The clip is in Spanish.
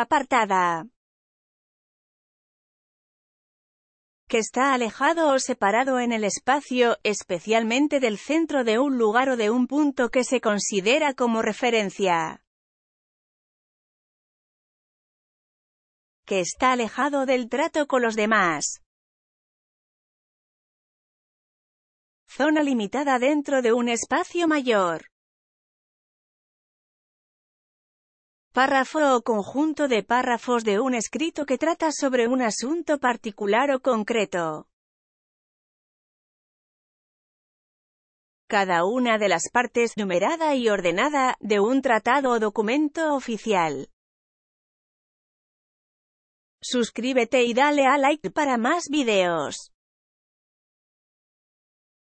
apartada. que está alejado o separado en el espacio, especialmente del centro de un lugar o de un punto que se considera como referencia. que está alejado del trato con los demás. Zona limitada dentro de un espacio mayor. párrafo o conjunto de párrafos de un escrito que trata sobre un asunto particular o concreto. Cada una de las partes, numerada y ordenada, de un tratado o documento oficial. Suscríbete y dale a like para más videos.